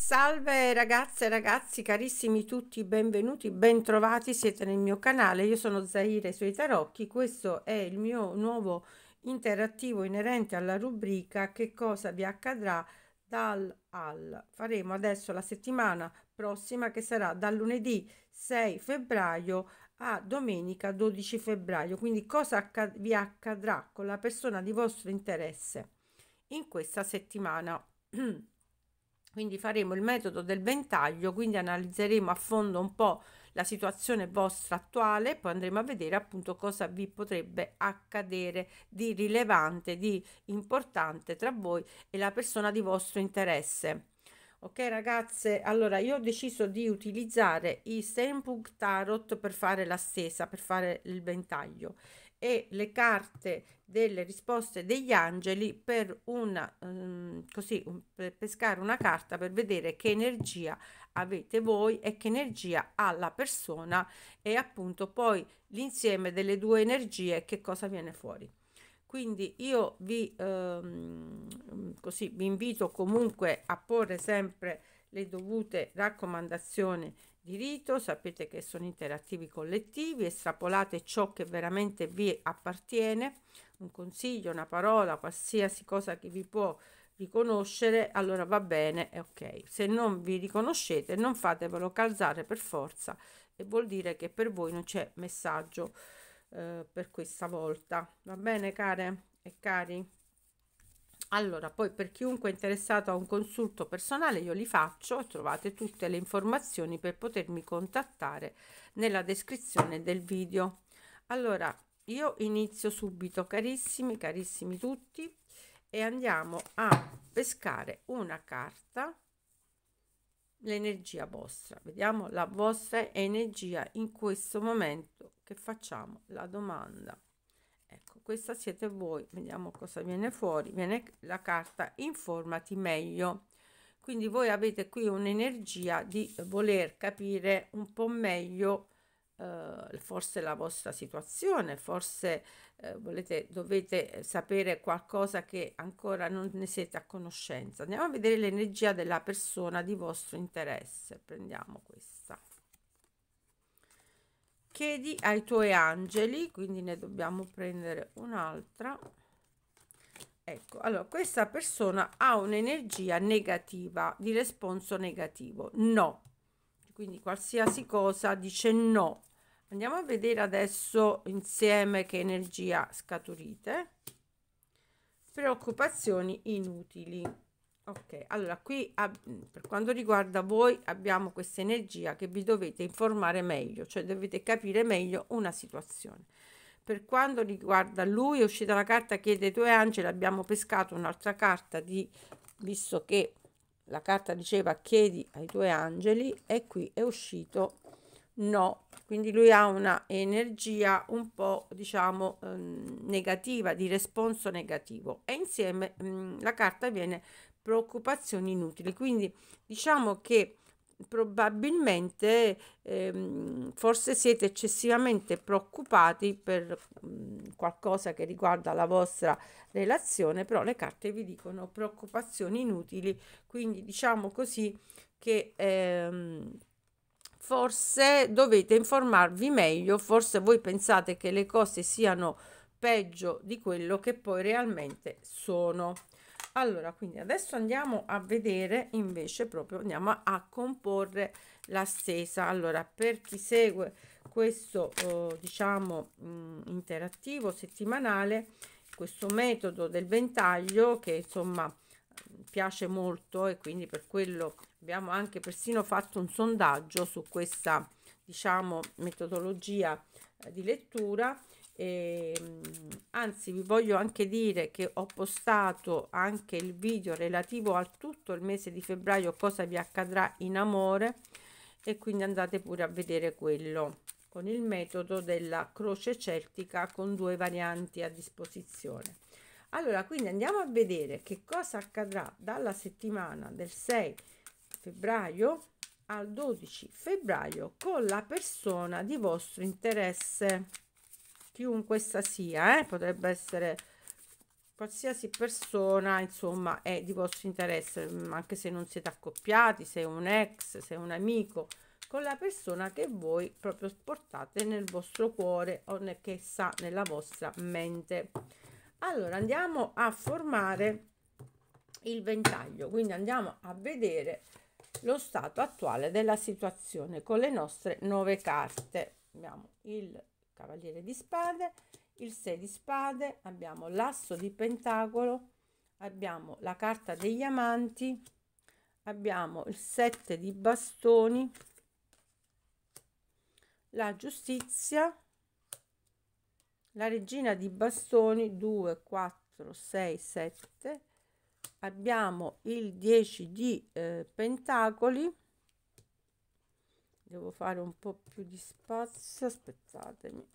Salve ragazze e ragazzi, carissimi tutti, benvenuti, bentrovati, siete nel mio canale, io sono Zaire sui tarocchi, questo è il mio nuovo interattivo inerente alla rubrica che cosa vi accadrà dal al. Faremo adesso la settimana prossima che sarà dal lunedì 6 febbraio a domenica 12 febbraio, quindi cosa accad vi accadrà con la persona di vostro interesse in questa settimana. Quindi faremo il metodo del ventaglio, quindi analizzeremo a fondo un po' la situazione vostra attuale, poi andremo a vedere appunto cosa vi potrebbe accadere di rilevante, di importante tra voi e la persona di vostro interesse. Ok ragazze, allora io ho deciso di utilizzare i Steinbook Tarot per fare la stesa, per fare il ventaglio e le carte delle risposte degli angeli per una um, così un, per pescare una carta per vedere che energia avete voi e che energia ha la persona e appunto poi l'insieme delle due energie che cosa viene fuori quindi io vi ehm, così vi invito comunque a porre sempre le dovute raccomandazioni rito, sapete che sono interattivi collettivi, estrapolate ciò che veramente vi appartiene, un consiglio, una parola, qualsiasi cosa che vi può riconoscere, allora va bene, è ok. Se non vi riconoscete, non fatevelo calzare per forza e vuol dire che per voi non c'è messaggio eh, per questa volta. Va bene, care e cari? allora poi per chiunque è interessato a un consulto personale io li faccio trovate tutte le informazioni per potermi contattare nella descrizione del video allora io inizio subito carissimi carissimi tutti e andiamo a pescare una carta l'energia vostra vediamo la vostra energia in questo momento che facciamo la domanda questa siete voi vediamo cosa viene fuori viene la carta informati meglio quindi voi avete qui un'energia di voler capire un po' meglio eh, forse la vostra situazione forse eh, volete dovete sapere qualcosa che ancora non ne siete a conoscenza andiamo a vedere l'energia della persona di vostro interesse prendiamo questa chiedi ai tuoi angeli quindi ne dobbiamo prendere un'altra ecco allora questa persona ha un'energia negativa di responso negativo no quindi qualsiasi cosa dice no andiamo a vedere adesso insieme che energia scaturite preoccupazioni inutili ok allora qui per quanto riguarda voi abbiamo questa energia che vi dovete informare meglio cioè dovete capire meglio una situazione per quanto riguarda lui è uscita la carta chiede ai tuoi angeli abbiamo pescato un'altra carta di visto che la carta diceva chiedi ai tuoi angeli e qui è uscito no quindi lui ha una energia un po diciamo ehm, negativa di responso negativo e insieme mh, mm, la carta viene preoccupazioni inutili. Quindi diciamo che probabilmente ehm, forse siete eccessivamente preoccupati per mh, mhmm, qualcosa che riguarda la vostra relazione, però le carte vi dicono preoccupazioni inutili, quindi diciamo così che ehm, forse dovete informarvi meglio, forse voi pensate che le cose siano peggio di quello che poi realmente sono allora quindi adesso andiamo a vedere invece proprio andiamo a, comporre la stesa allora per chi segue questo eh, diciamo mh, mm, interattivo settimanale questo metodo del ventaglio che insomma piace molto e quindi per quello abbiamo anche persino fatto un sondaggio su questa diciamo metodologia eh, di lettura e, ehm, anzi vi voglio anche dire che ho postato anche il video relativo al tutto il mese di febbraio cosa vi accadrà in amore e quindi andate pure a vedere quello con il metodo della croce celtica con due varianti a disposizione allora quindi andiamo a vedere che cosa accadrà dalla settimana del 6 febbraio al 12 febbraio con la persona di vostro interesse chiunque essa sia, eh? potrebbe essere qualsiasi persona, insomma, è di vostro interesse, mm, anche se non siete accoppiati, se è un ex, se è un amico, con la persona che voi proprio portate nel vostro cuore o ne, che sa nella vostra mente. Allora andiamo a formare il ventaglio, quindi andiamo a vedere lo stato attuale della situazione con le nostre nove carte. Abbiamo il cavaliere di spade, il 6 di spade, abbiamo l'asso di pentacolo, abbiamo la carta degli amanti, abbiamo il 7 di bastoni, la giustizia, la regina di bastoni 2, 4, 6, 7, abbiamo il 10 di eh, pentacoli, devo fare un po' più di spazio aspettatemi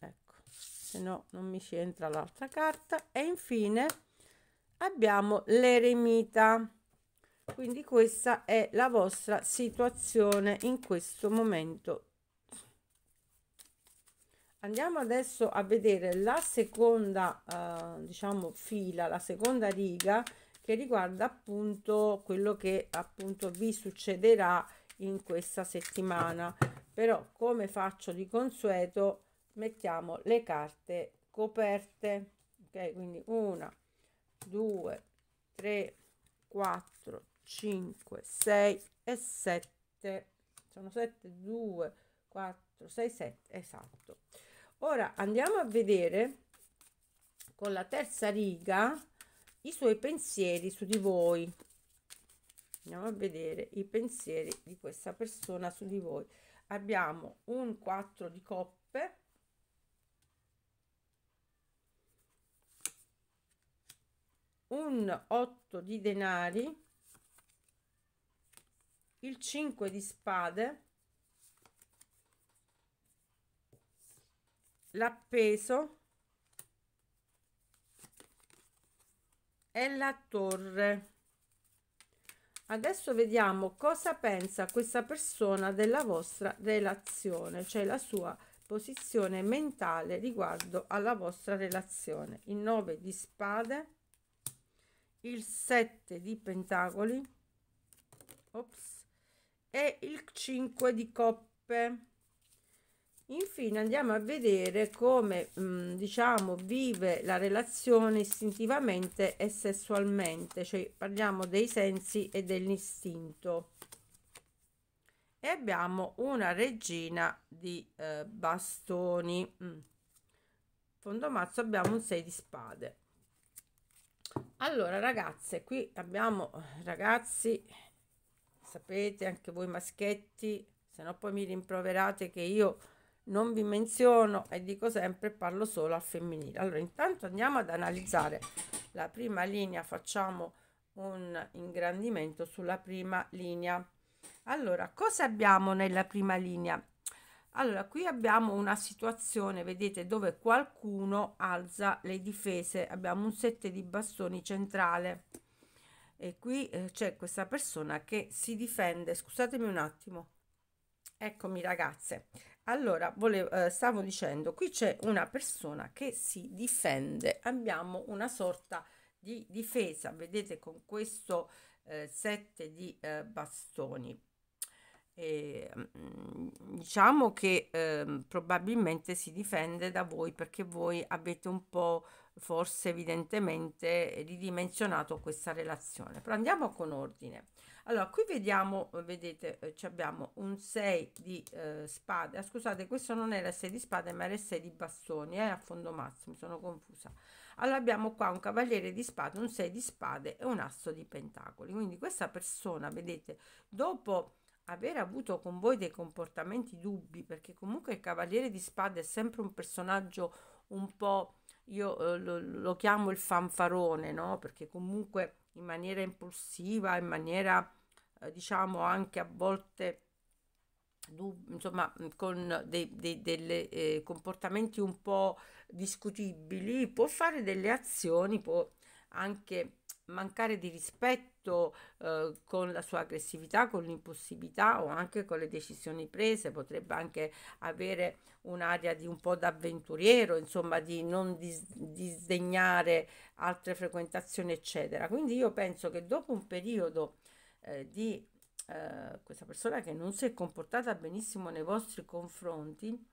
ecco se no non mi ci entra l'altra carta e infine abbiamo l'eremita quindi questa è la vostra situazione in questo momento andiamo adesso a vedere la seconda eh, diciamo fila la seconda riga che riguarda appunto quello che appunto vi succederà in questa settimana però come faccio di consueto mettiamo le carte coperte ok quindi una due tre quattro cinque sei e sette sono sette due quattro sei sette esatto ora andiamo a vedere con la terza riga i suoi pensieri su di voi. Andiamo a vedere i pensieri di questa persona su di voi. Abbiamo un 4 di coppe. Un 8 di denari. Il 5 di spade. L'appeso. è la torre adesso vediamo cosa pensa questa persona della vostra relazione cioè la sua posizione mentale riguardo alla vostra relazione il 9 di spade il 7 di pentacoli ops, e il 5 di coppe Infine andiamo a vedere come mh, diciamo vive la relazione istintivamente e sessualmente, cioè parliamo dei sensi e dell'istinto. E abbiamo una regina di eh, bastoni. Mm. Fondo mazzo abbiamo un 6 di spade. Allora ragazze, qui abbiamo ragazzi, sapete anche voi maschetti, se no poi mi rimproverate che io non vi menziono e dico sempre parlo solo al femminile. Allora intanto andiamo ad analizzare la prima linea, facciamo un ingrandimento sulla prima linea. Allora, cosa abbiamo nella prima linea? Allora, qui abbiamo una situazione, vedete, dove qualcuno alza le difese. Abbiamo un sette di bastoni centrale e qui eh, c'è questa persona che si difende. Scusatemi un attimo. Eccomi ragazze. Allora, volevo, eh, stavo dicendo, qui c'è una persona che si difende, abbiamo una sorta di difesa, vedete con questo eh, set di eh, bastoni. E, mm, diciamo che ehm, probabilmente si difende da voi perché voi avete un po' forse evidentemente ridimensionato questa relazione, però andiamo con ordine allora qui vediamo eh, vedete eh, abbiamo un 6 di eh, spade ah, scusate questo non era il 6 di spade ma era il 6 di bastoni eh, a fondo mazzo mi sono confusa allora abbiamo qua un cavaliere di spade un 6 di spade e un asso di pentacoli quindi questa persona vedete dopo aver avuto con voi dei comportamenti dubbi perché comunque il cavaliere di spade è sempre un personaggio un po' io eh, lo, lo, chiamo il fanfarone, no? Perché comunque in maniera impulsiva, in maniera eh, diciamo anche a volte insomma con dei, dei delle, eh, comportamenti un po' discutibili può fare delle azioni può anche mancare di rispetto eh, con la sua aggressività, con l'impossibilità o anche con le decisioni prese, potrebbe anche avere un'aria di un po' d'avventuriero, insomma di non dis- disdegnare altre frequentazioni, eccetera. Quindi io penso che dopo un periodo eh, di eh, questa persona che non si è comportata benissimo nei vostri confronti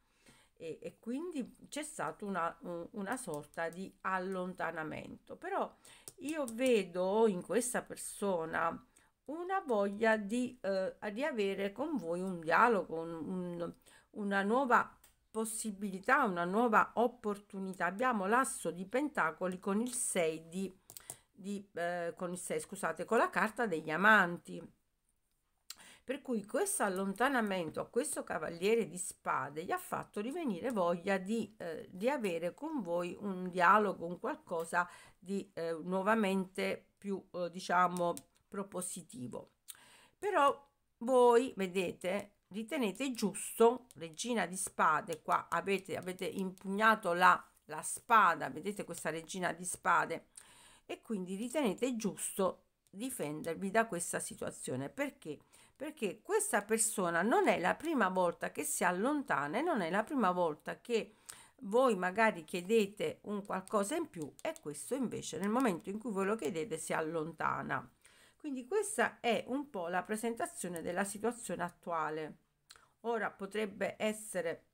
e, e quindi c'è stato una, una sorta di allontanamento. Però io vedo in questa persona una voglia di, eh, di, avere con voi un dialogo, un, un, una nuova possibilità, una nuova opportunità. Abbiamo l'asso di pentacoli con il 6 di di, eh, con, il, scusate, con la carta degli amanti. Per cui questo allontanamento a questo cavaliere di spade gli ha fatto divenire voglia di, eh, di avere con voi un dialogo, un qualcosa di eh, nuovamente più, eh, diciamo, propositivo. Però voi, vedete, ritenete giusto, regina di spade, qua avete, avete impugnato la, la spada, vedete questa regina di spade, e quindi ritenete giusto difendervi da questa situazione perché perché questa persona non è la prima volta che si allontana e non è la prima volta che voi magari chiedete un qualcosa in più e questo invece nel momento in cui voi lo chiedete si allontana quindi questa è un po' la presentazione della situazione attuale ora potrebbe essere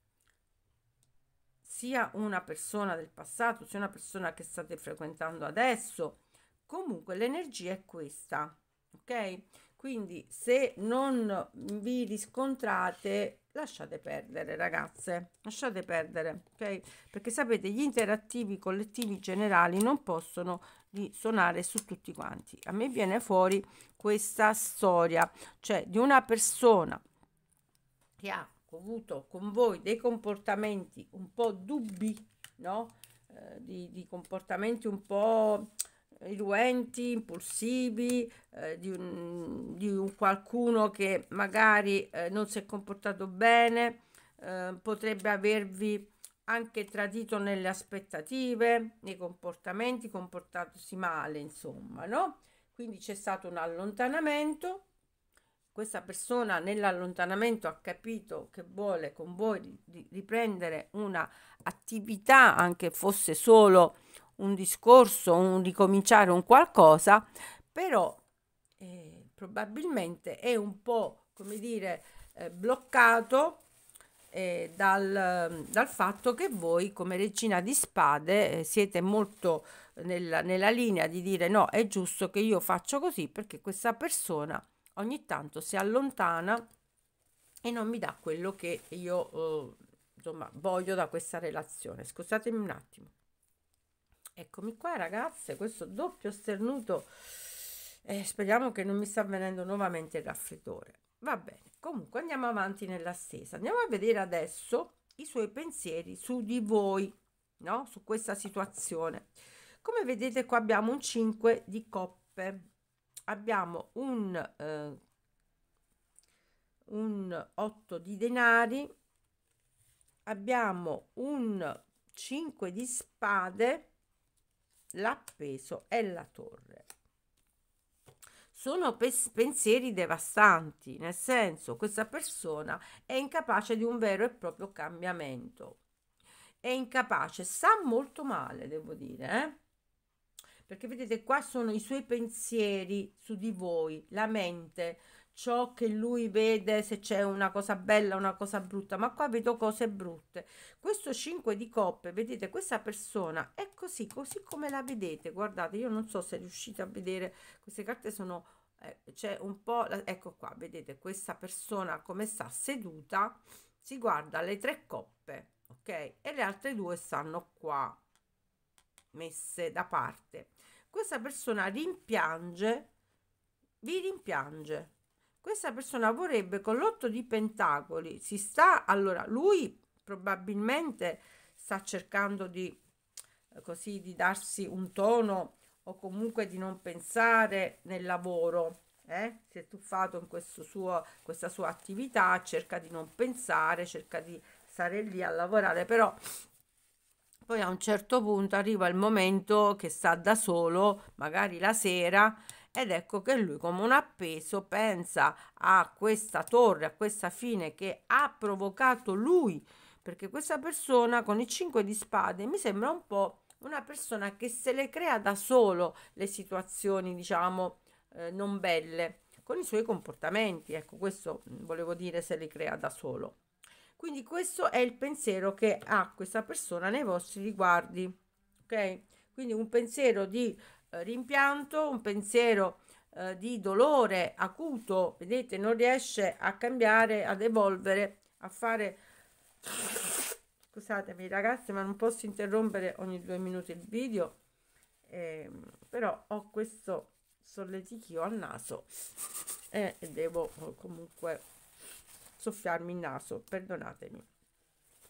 sia una persona del passato, sia una persona che state frequentando adesso, comunque l'energia è questa, ok? Quindi se non vi riscontrate, lasciate perdere ragazze, lasciate perdere, ok? Perché sapete, gli interattivi collettivi generali non possono risuonare su tutti quanti. A me viene fuori questa storia, cioè di una persona che ha avuto con voi dei comportamenti un po' dubbi, no? Eh, di, di, comportamenti un po' irruenti, impulsivi, eh, di, un, di un qualcuno che magari eh, non si è comportato bene, eh, potrebbe avervi anche tradito nelle aspettative, nei comportamenti, comportatosi male, insomma, no? Quindi c'è stato un allontanamento questa persona nell'allontanamento ha capito che vuole con voi riprendere una attività, anche fosse solo un discorso, un ricominciare un qualcosa, però eh, probabilmente è un po', come dire, eh, bloccato eh, dal, dal, fatto che voi come regina di spade eh, siete molto nella, nella linea di dire no, è giusto che io faccio così perché questa persona ogni tanto si allontana e non mi dà quello che io eh, insomma voglio da questa relazione scusatemi un attimo eccomi qua ragazze questo doppio sternuto eh, speriamo che non mi sta venendo nuovamente il raffreddore va bene comunque andiamo avanti nella stesa andiamo a vedere adesso i suoi pensieri su di voi no su questa situazione come vedete qua abbiamo un 5 di coppe abbiamo un, eh, un 8 di denari, abbiamo un 5 di spade, l'appeso e la torre. Sono pensieri devastanti, nel senso questa persona è incapace di un vero e proprio cambiamento. È incapace, sa molto male, devo dire, eh? perché vedete qua sono i suoi pensieri su di voi, la mente, ciò che lui vede se c'è una cosa bella, una cosa brutta, ma qua vedo cose brutte. Questo 5 di coppe, vedete, questa persona è così, così come la vedete. Guardate, io non so se riuscite a vedere, queste carte sono eh, c'è un po' la, ecco qua, vedete, questa persona come sta seduta si guarda le tre coppe, ok? E le altre due stanno qua messe da parte questa persona rimpiange, vi rimpiange. Questa persona vorrebbe con l'otto di pentacoli, si sta, allora lui probabilmente sta cercando di, eh, così, di darsi un tono o comunque di non pensare nel lavoro, eh? si è tuffato in suo, questa sua attività, cerca di non pensare, cerca di stare lì a lavorare, però poi a un certo punto arriva il momento che sta da solo, magari la sera, ed ecco che lui come un appeso pensa a questa torre, a questa fine che ha provocato lui, perché questa persona con i cinque di spade mi sembra un po' una persona che se le crea da solo le situazioni, diciamo, eh, non belle, con i suoi comportamenti, ecco questo mm, volevo dire se le crea da solo. Quindi questo è il pensiero che ha questa persona nei vostri riguardi. Ok? Quindi un pensiero di eh, rimpianto, un pensiero eh, di dolore acuto, vedete, non riesce a cambiare, ad evolvere, a fare scusatemi ragazzi ma non posso interrompere ogni due minuti il video eh, però ho questo solletichio al naso eh, e devo eh, comunque soffiarmi il naso, perdonatemi.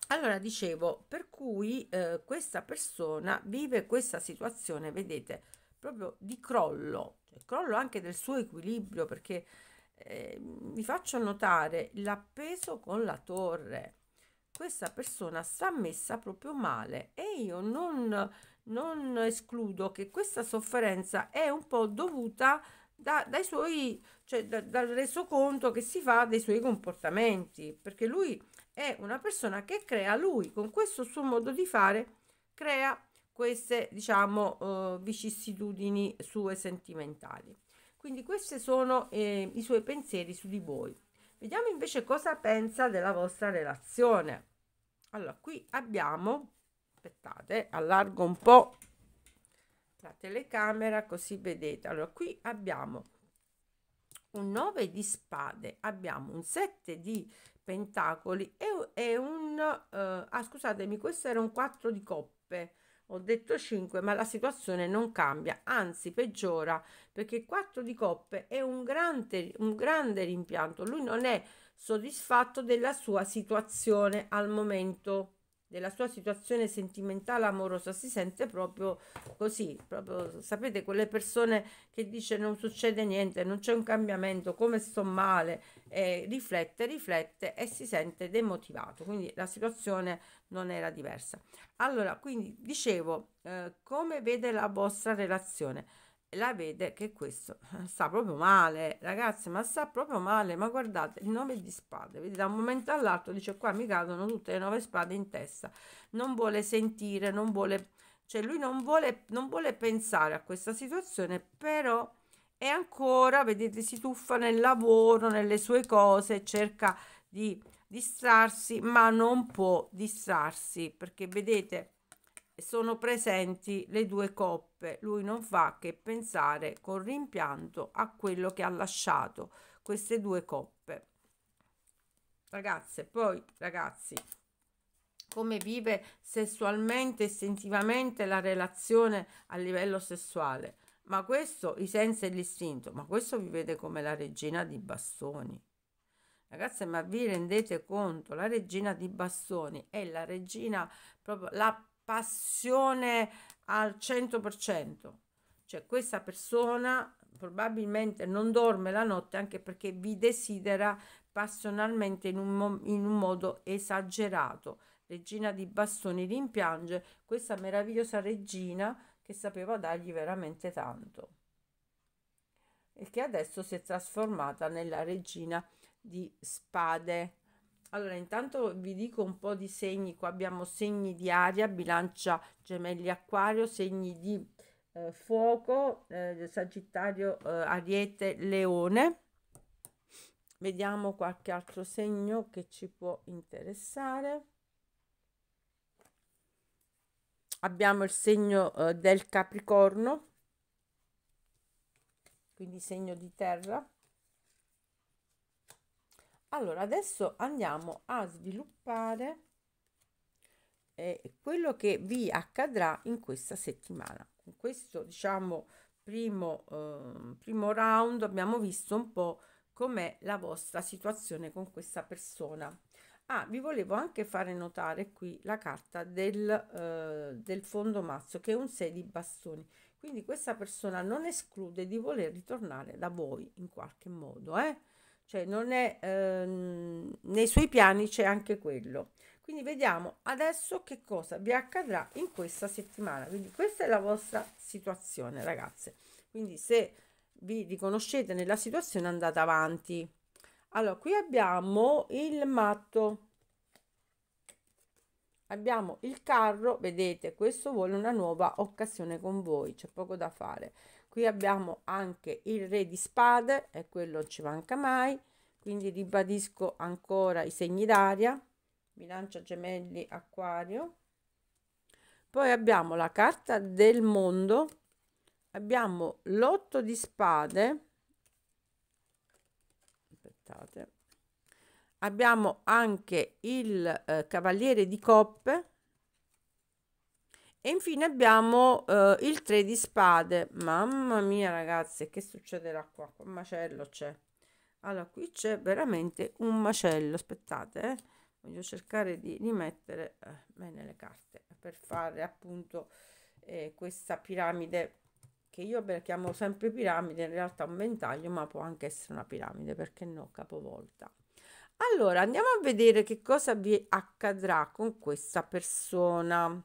Allora dicevo, per cui eh, questa persona vive questa situazione, vedete, proprio di crollo, cioè, crollo anche del suo equilibrio, perché eh, vi faccio notare l'appeso con la torre. Questa persona sta messa proprio male e io non, non escludo che questa sofferenza è un po' dovuta a da, dai suoi, cioè da, dal resoconto che si fa dei suoi comportamenti, perché lui è una persona che crea lui, con questo suo modo di fare, crea queste, diciamo, eh, vicissitudini sue sentimentali. Quindi questi sono eh, i suoi pensieri su di voi. Vediamo invece cosa pensa della vostra relazione. Allora, qui abbiamo, aspettate, allargo un po' la telecamera così vedete allora qui abbiamo un 9 di spade abbiamo un 7 di pentacoli e, e un uh, ah scusatemi questo era un 4 di coppe ho detto 5 ma la situazione non cambia anzi peggiora perché 4 di coppe è un grande, un grande rimpianto lui non è soddisfatto della sua situazione al momento della sua situazione sentimentale amorosa si sente proprio così proprio sapete quelle persone che dice non succede niente non c'è un cambiamento come sto male e riflette riflette e si sente demotivato quindi la situazione non era diversa allora quindi dicevo eh, come vede la vostra relazione la vede che questo sta proprio male, ragazzi, ma sta proprio male, ma guardate, il 9 di spade, vedi, da un momento all'altro dice qua mi cadono tutte le nove spade in testa, non vuole sentire, non vuole, cioè lui non vuole, non vuole pensare a questa situazione, però è ancora, vedete, si tuffa nel lavoro, nelle sue cose, cerca di distrarsi, ma non può distrarsi, perché vedete, sono presenti le due coppe. Lui non fa che pensare con rimpianto a quello che ha lasciato queste due coppe. Ragazze, poi ragazzi, come vive sessualmente e istintivamente la relazione a livello sessuale. Ma questo, i sensi e l'istinto, ma questo vi vede come la regina di bastoni. Ragazze, ma vi rendete conto? La regina di bastoni è la regina, proprio la passione al 100%. Cioè questa persona probabilmente non dorme la notte anche perché vi desidera passionalmente in un, in un modo esagerato. Regina di bastoni rimpiange questa meravigliosa regina che sapeva dargli veramente tanto e che adesso si è trasformata nella regina di spade allora, intanto vi dico un po' di segni. Qua abbiamo segni di aria, bilancia, gemelli, acquario, segni di eh, fuoco, eh, sagittario, eh, ariete, leone. Vediamo qualche altro segno che ci può interessare. Abbiamo il segno eh, del capricorno, quindi segno di terra allora adesso andiamo a sviluppare eh, quello che vi accadrà in questa settimana con questo diciamo primo, eh, primo round abbiamo visto un po' com'è la vostra situazione con questa persona Ah, vi volevo anche fare notare qui la carta del, eh, del fondo mazzo che è un 6 di bastoni. Quindi questa persona non esclude di voler ritornare da voi in qualche modo, eh? cioè non è, ehm, nei suoi piani c'è anche quello. Quindi vediamo adesso che cosa vi accadrà in questa settimana. Quindi questa è la vostra situazione, ragazze. Quindi se vi riconoscete nella situazione andate avanti. Allora, qui abbiamo il matto. Abbiamo il carro, vedete, questo vuole una nuova occasione con voi, c'è poco da fare qui abbiamo anche il re di spade e quello non ci manca mai quindi ribadisco ancora i segni d'aria bilancia gemelli acquario poi abbiamo la carta del mondo abbiamo l'otto di spade aspettate abbiamo anche il eh, cavaliere di coppe e infine abbiamo eh, il 3 di spade. Mamma mia ragazze che succederà qua? Un macello c'è. Allora, qui c'è veramente un macello. Aspettate, eh. voglio cercare di rimettere eh, bene le carte per fare appunto eh, questa piramide che io chiamo sempre piramide, in realtà un ventaglio, ma può anche essere una piramide, perché no, capovolta. Allora, andiamo a vedere che cosa vi accadrà con questa persona.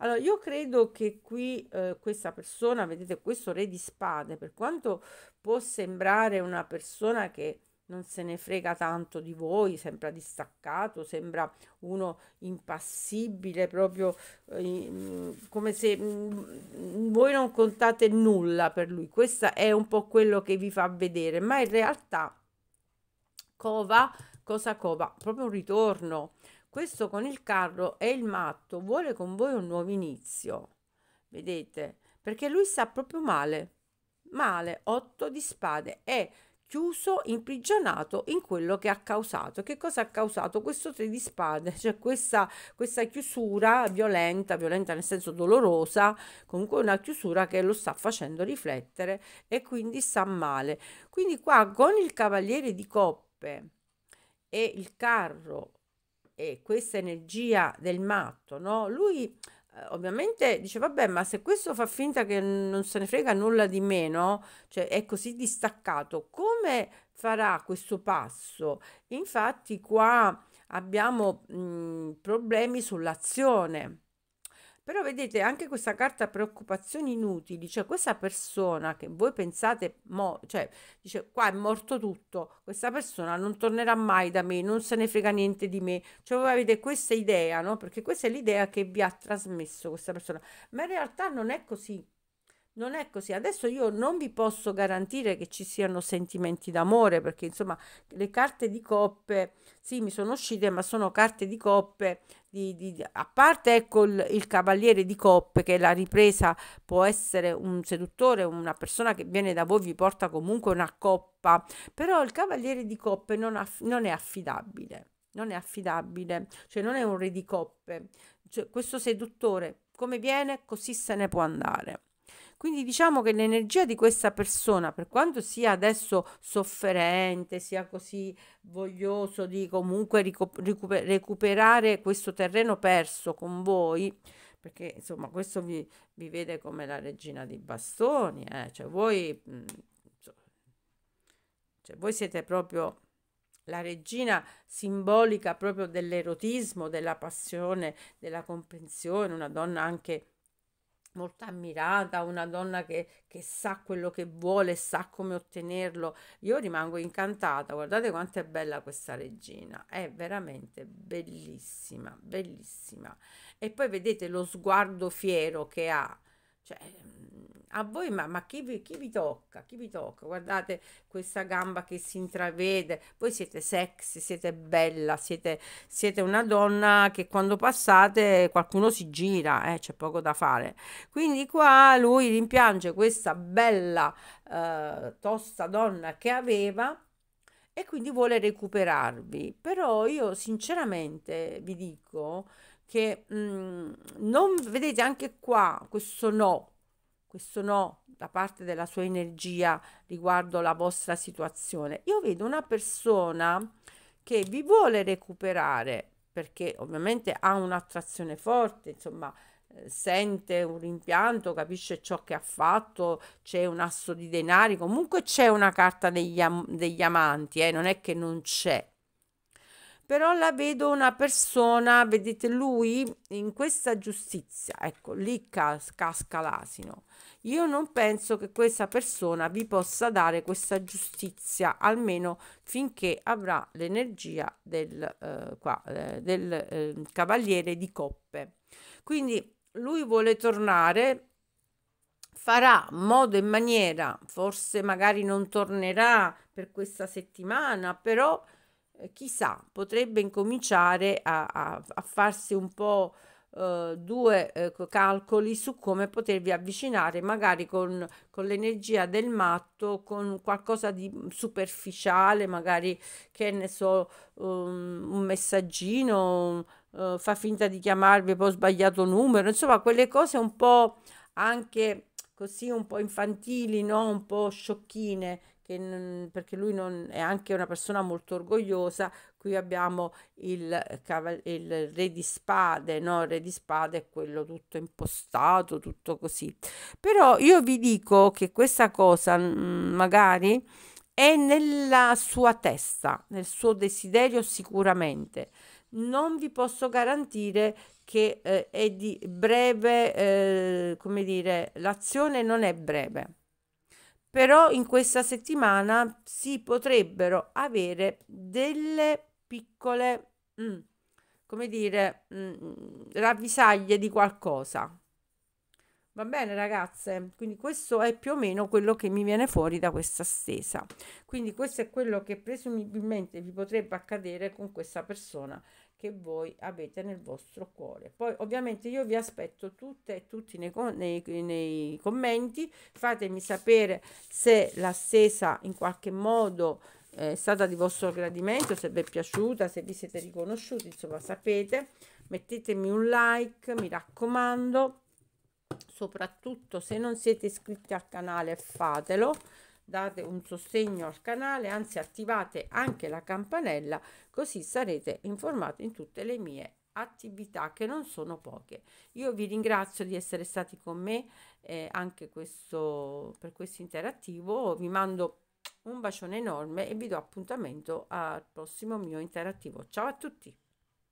Allora, io credo che qui eh, questa persona, vedete, questo re di spade, per quanto può sembrare una persona che non se ne frega tanto di voi, sembra distaccato, sembra uno impassibile, proprio eh, mm, come se mh, mm, mm, voi non contate nulla per lui. Questo è un po' quello che vi fa vedere, ma in realtà cova, cosa cova? Proprio un ritorno, questo con il carro è il matto, vuole con voi un nuovo inizio. Vedete? Perché lui sta proprio male. Male, otto di spade. È chiuso, imprigionato in quello che ha causato. Che cosa ha causato questo tre di spade? Cioè questa, questa chiusura violenta, violenta nel senso dolorosa, comunque una chiusura che lo sta facendo riflettere e quindi sta male. Quindi qua con il cavaliere di coppe e il carro e questa energia del matto, no? Lui eh, ovviamente dice vabbè ma se questo fa finta che non se ne frega nulla di meno, cioè è così distaccato, come farà questo passo? Infatti qua abbiamo mh, mm, problemi sull'azione però vedete anche questa carta preoccupazioni inutili, cioè questa persona che voi pensate, mo, cioè dice qua è morto tutto, questa persona non tornerà mai da me, non se ne frega niente di me, cioè voi avete questa idea, no? Perché questa è l'idea che vi ha trasmesso questa persona, ma in realtà non è così. Non è così. Adesso io non vi posso garantire che ci siano sentimenti d'amore, perché insomma le carte di coppe, sì, mi sono uscite, ma sono carte di coppe, di, di, a parte ecco il, il, cavaliere di coppe, che la ripresa può essere un seduttore, una persona che viene da voi, vi porta comunque una coppa, però il cavaliere di coppe non, aff non è affidabile. Non è affidabile, cioè non è un re di coppe. Cioè, questo seduttore come viene, così se ne può andare. Quindi diciamo che l'energia di questa persona, per quanto sia adesso sofferente, sia così voglioso di comunque recuper recuperare questo terreno perso con voi, perché insomma questo vi, vi vede come la regina di bastoni, eh? cioè voi... Mm, cioè voi siete proprio la regina simbolica proprio dell'erotismo, della passione, della comprensione, una donna anche molto ammirata, una donna che, che, sa quello che vuole, sa come ottenerlo. Io rimango incantata, guardate quanto è bella questa regina, è veramente bellissima, bellissima. E poi vedete lo sguardo fiero che ha, cioè a voi, ma, ma chi, vi, chi, vi, tocca? Chi vi tocca? Guardate questa gamba che si intravede. Voi siete sexy, siete bella, siete, siete una donna che quando passate qualcuno si gira, eh, c'è poco da fare. Quindi qua lui rimpiange questa bella eh, tosta donna che aveva e quindi vuole recuperarvi. Però io sinceramente vi dico che mh, mm, non vedete anche qua questo no questo no da parte della sua energia riguardo la vostra situazione. Io vedo una persona che vi vuole recuperare perché ovviamente ha un'attrazione forte, insomma, eh, sente un rimpianto, capisce ciò che ha fatto, c'è un asso di denari, comunque c'è una carta degli, am degli amanti, eh? non è che non c'è però la vedo una persona, vedete lui in questa giustizia, ecco lì cas casca l'asino. Io non penso che questa persona vi possa dare questa giustizia, almeno finché avrà l'energia del, eh, qua, eh, del eh, cavaliere di coppe. Quindi lui vuole tornare, farà modo e maniera, forse magari non tornerà per questa settimana, però eh, chissà, potrebbe incominciare a, a, a farsi un po' eh, due eh, calcoli su come potervi avvicinare, magari con, con l'energia del matto, con qualcosa di mm, superficiale, magari che ne so, um, un messaggino, uh, fa finta di chiamarvi, poi ho sbagliato numero, insomma, quelle cose un po' anche così un po' infantili, no? un po' sciocchine che non, perché lui non, è anche una persona molto orgogliosa. Qui abbiamo il, il re di spade, no? Il re di spade è quello tutto impostato, tutto così. Però io vi dico che questa cosa mm, magari è nella sua testa, nel suo desiderio sicuramente. Non vi posso garantire che eh, è di breve, eh, come dire, l'azione non è breve però in questa settimana si potrebbero avere delle piccole, mm, come dire, mm, ravvisaglie di qualcosa. Va bene ragazze, quindi questo è più o meno quello che mi viene fuori da questa stesa. Quindi questo è quello che presumibilmente vi potrebbe accadere con questa persona che voi avete nel vostro cuore. Poi ovviamente io vi aspetto tutte e tutti nei, nei, nei commenti, fatemi sapere se la stesa in qualche modo eh, è stata di vostro gradimento, se vi è piaciuta, se vi siete riconosciuti, insomma sapete, mettetemi un like, mi raccomando, soprattutto se non siete iscritti al canale fatelo, date un sostegno al canale, anzi attivate anche la campanella così sarete informati in tutte le mie attività che non sono poche. Io vi ringrazio di essere stati con me eh, anche questo, per questo interattivo, vi mando un bacione enorme e vi do appuntamento al prossimo mio interattivo. Ciao a tutti!